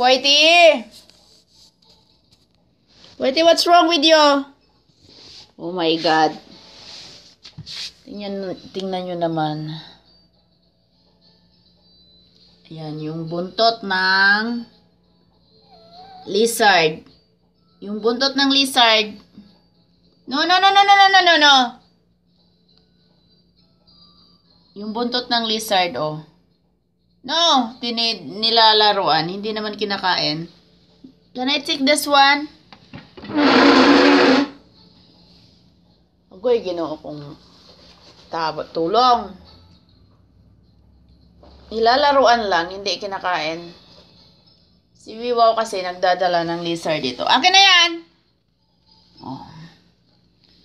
Whitey! Whitey, what's wrong with you? Oh my God. Tingnan, tingnan nyo naman. Ayan, yung buntot ng lizard. Yung buntot ng lizard. No, no, no, no, no, no, no, no, no. Yung buntot ng lizard, oh. No, tinid nilalaruan. Hindi naman kinakain. Can I take this one? Agoy, ginoo kong tabot. Tulong. Nilalaruan lang, hindi kinakain. Si Wiwaw kasi nagdadala ng lizard dito. Akin na yan! Oh.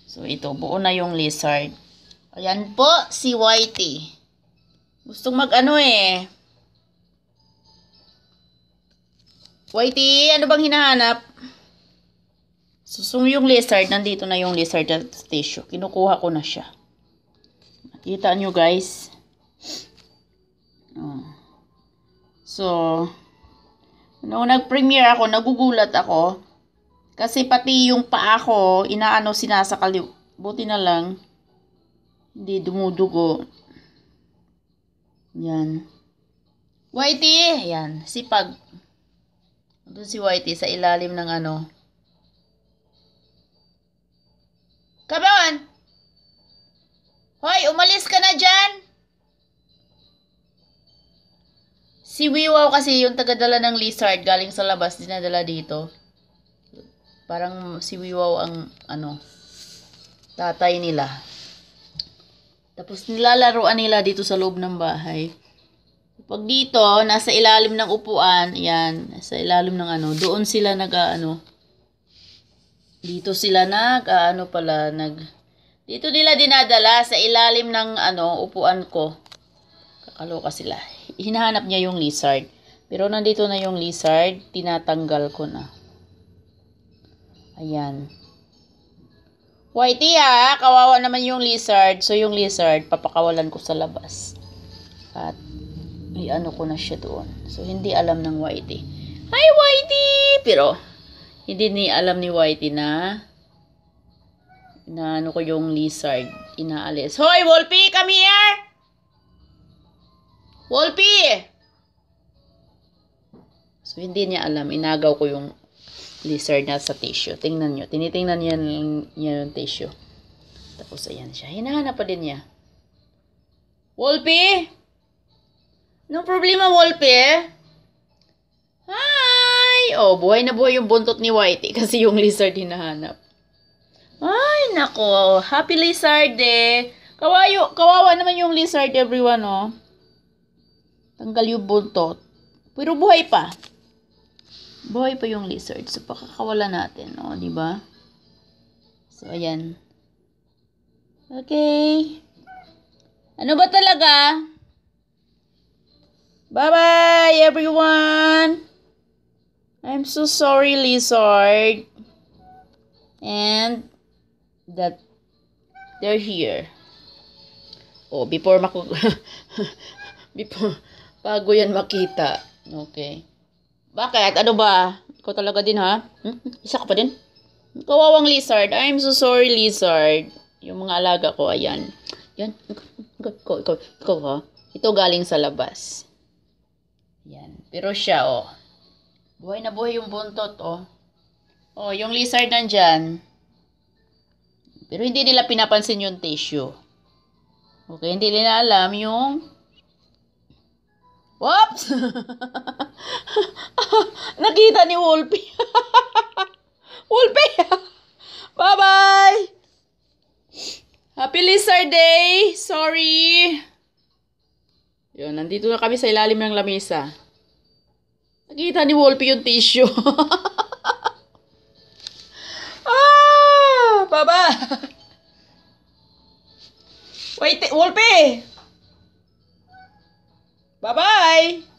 So, ito, buo na yung lizard. Ayan po, si Whitey. Gustong mag-ano eh. Whitey, ano bang hinahanap? Susum so, yung lizard. Nandito na yung lizard at tissue. Kinukuha ko na siya. Nakita nyo guys. Oh. So, nung nag-premiere ako, nagugulat ako. Kasi pati yung paa ko, inaano sinasakali. Buti na lang, hindi dumudugo. Yan. Whitey! Yan, sipag. Doon si Whitey sa ilalim ng ano. Kabawan! Hoy, umalis ka na dyan! Si Wiwaw kasi yung tagadala ng lizard galing sa labas, dinadala dito. Parang si Wiwaw ang ano, tatay nila. Tapos nilalaroan nila dito sa loob ng bahay. Pag dito, nasa ilalim ng upuan, ayan, sa ilalim ng ano, doon sila nag, ano, dito sila nag, ah, ano pala, nag, dito nila dinadala sa ilalim ng, ano, upuan ko. Kakaloka sila. Hinahanap niya yung lizard. Pero nandito na yung lizard, tinatanggal ko na. Ayan. Whitey ha, kawawa naman yung lizard. So yung lizard, papakawalan ko sa labas. At i-ano ko na siya doon. So, hindi alam ng Whitey. Hi, Whitey! Pero, hindi ni alam ni Whitey na na ano ko yung lizard inaalis. Hoy, Wolpy! Come here! Wolpy! So, hindi niya alam. Inagaw ko yung lizard na sa tissue. Tingnan nyo. Tinitingnan niya yung, yung tissue. Tapos, ayan siya. Hinahanap pa din niya. Wolpy! No problema, Wolpe, eh. Hi! Oh, buhay na buhay yung buntot ni Whitey kasi yung lizard hinahanap. Ay, nako. Happy lizard, eh. Kawayo, kawawa naman yung lizard, everyone, oh. Tanggal yung buntot. Pero buhay pa. Buhay pa yung lizard. So, pakakawala natin, oh, di ba? So, ayan. Okay. Ano ba talaga? Bye-bye, everyone! I'm so sorry, lizard. And that they're here. Oh, before mako before bago yan makita. Okay. Bakit? Ano ba? Ikaw talaga din ha? Hmm? Isa ka pa din? Kawawang lizard. I'm so sorry, lizard. Yung mga alaga ko, ayan. Yan. Ikaw, ikaw, ikaw, ikaw ha. Ito galing sa labas. Yan. Pero siya, oh. Buhay na buhay yung buntot, oh. Oh, yung lizard nandyan. Pero hindi nila pinapansin yung tissue. Okay, hindi nila alam yung... Oops! Nakita ni Wolfie. Wolfie! Bye-bye! Happy Lizard Day! Sorry! Yun, nandito na kami sa ilalim ng lamesa. Nakita ni Wolfie yung tissue. ah! Baba! Wait, Wolfie! Bye-bye!